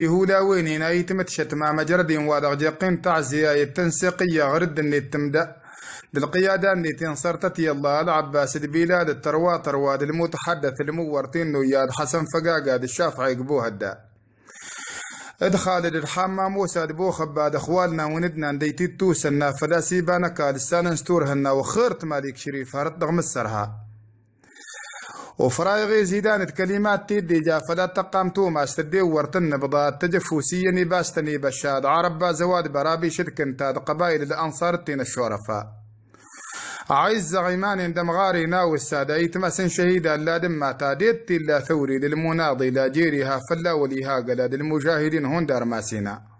يهودا وينين اي تمتشت مع مجرد وادغ جاقين تعزيه آية التنسيقية غرد اني تمدا للقياده اني تنصرتت يلا العباس البلاد التروا ترواد المتحدث المورتين نوياد حسن فقاقا الشافعي قبو هدا ادخال الحمام موسى دبو خباد اخوالنا وندنا نديت تيتوس النافلاسي بانكا لسان انستور وخرت مالك شريف هرت رغم السرها وفرايغي زيدانت كلمات تيدي جا فلا تقامتوم استدي ورتن بضا تجفوسيا نباستني بشاد عرب زواد برابي شدكن تاد قبائل الأنصار التين الشرفاء عز عندما غاري ناو السادة يتمسن شهيدا لا دم تاديت لا ثوري للمناضي لا جيرها فلا وليها قلاد المجاهدين هندر ماسينا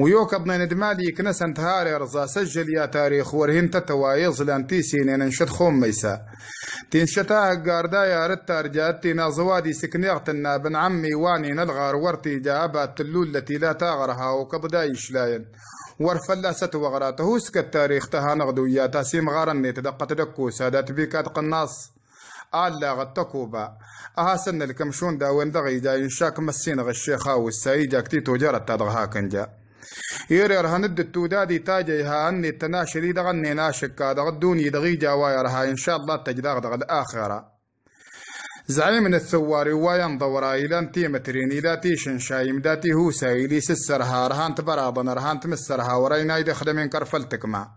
ويوك ابن ندمالي كنس انت رزا سجل يا تاريخ ورهن تتوايز لان سينين ننشد خوم ميسا تنشتا هقاردا يا رتا رجاتي نازوادي سكنيغتنا بن عمي واني نلغار ورتي جابات اللول التي لا تاغرها وكبدايش لاين ورفلا ستوغرا تهوسك التاريخ تاريخ تها نغدو يا تاسيم غارني تدقت دكو سادات بيكات قناص ألا غتكوبا أها سن الكمشون داوين دغي جاي شاك مسين غشيخا والسايجا كتيتو جارت تدغها كنجا يري رهند التودادي تاجي ها أني تناشري دغني ناشكا دغدوني دغيجا ويرها إن شاء الله تجداغ دغ اخره زعيم من الثواري ويان دورا إلى مترين إلى تيشن شايم داتي هو سايلي سسرها رهانت تبرادن رهانت مسرها ورينا يدخل من كرفلتك ما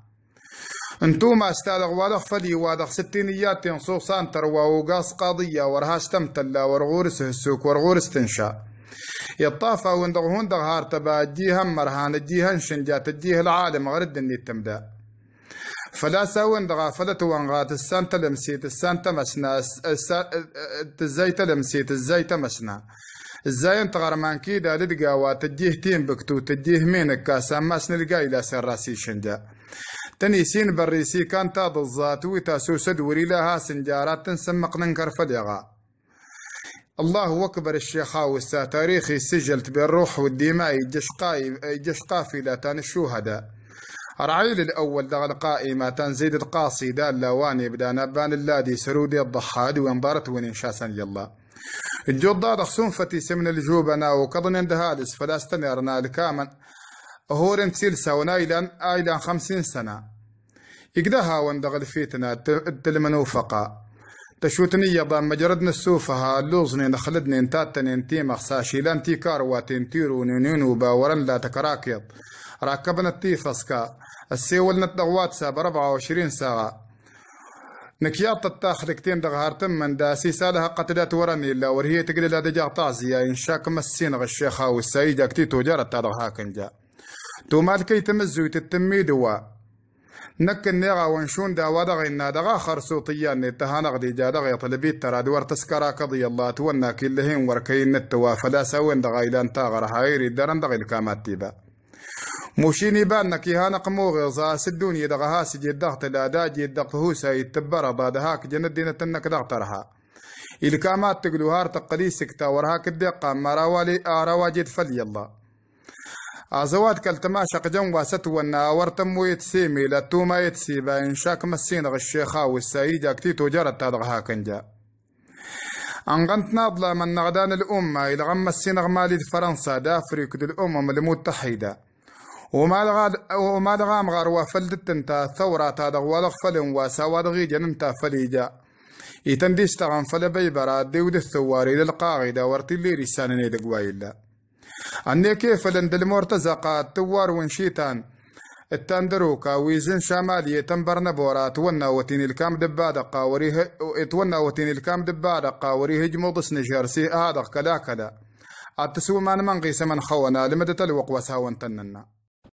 انتوما استاذ وادخ فدي وادخ ستينيات ينصوصان تروا وقاص قاضية ورها استمتلا ورغورس السوق ورغورس تنشأ يطافا وندغهون دغهار تبا جيها مرهان جيها شنجات جيها العالم غرد اني تمدا فلا ساون دغا فلا توانغات السان تلمسيت السان تمسنا الزي تلمسيت الزي تمسنا الزاي انت غرمان كي دا لدقاوا تجيه تيم بكتو تجيه مينك كاسا ماس نلقا الى سر راسي شنجا تنيسين بريسي كان تاض الزاتو تاسو سدوري لها سنجارات تنسمق ننكر فليغا الله أكبر الشيخاوي سا تاريخي سجلت بالروح والدماء جشقاي جشقافي لا تان الشهداء رعيل الأول دغ القائمة تنزيد القاصي دال لواني بدا نبان اللادي سرودي الضحاد وانبارت وننشاسا يلا الجضاد خسون فتي سمن الجوبنا وكضن اندهالس فلا استنيرنا الكامن هورن سيلسا ونايلا ايلا خمسين سنة إقدها واندغ الفيتنا تلمنوفقا تشوتني با مجردنا السوفها لوزني نخلدني نتاتني انتي مخسا شيلان تي كارواتين تيرو نينينو باورن لا تكراكيط راكبنا تي فسكا السيول الدغوات ساب 24 وعشرين ساعة نكيات لكتين دغهار تمن داسي سالها قتلات ورني لا ورهي تقلي لا دجا طازية إن شاك مسين غشيخا والسايجا كتيتو جارت تدغ كنجا تو مالكي تمزو تتمي دوا نك نيغا ونشون دا ودغ إنا دغا خرسوطيا نتهانغ دي جادغ يطلبيت ترى دور تسكرا قضي الله تونا كلهن وركين التوا فلا سوين دغا إلان تاغر هايري درن دغ الكامات تيبا موشيني بان نكي هانا قموغ زا سدون يدغها سجي الضغط الأداء جي الضغط هو سيتبرا بعدهاك جند دينة انك ضغطرها الكامات تقلوهار تقليسك تاورها كدقا مراوالي آرواجد فلي الله عزوات كالتما شق جن واسط ونا ورتم ويتسي ميلا توما يتسي بان شاك مسين الشيخا والسعيد اكتي تجارة تادغ هاكنجا أنغنت ناضلة من نغدان الأمة إلى غم السينغ مالي فرنسا دافريك دا الأمم المتحدة وما لغاد وما لغام غار وفلدت انت ثورة تادغ ولغ وسواد غيجن انت فليجا إتنديش تغن فلبيبرا ديود الثواري للقاعدة ورتي لي رسالة نيدق وايلا عني كيف لندل مرتزقات توار ونشيتان التندروكا ويزن شمالية تنبرنا بورا تونا وتين الكام دبادة قاوري تونا وتين الكام دبادة قاوري هجمو بس سي هذا كلا كلا التسوي من منغي سمن خونا لمدة الوقوة ساون تننا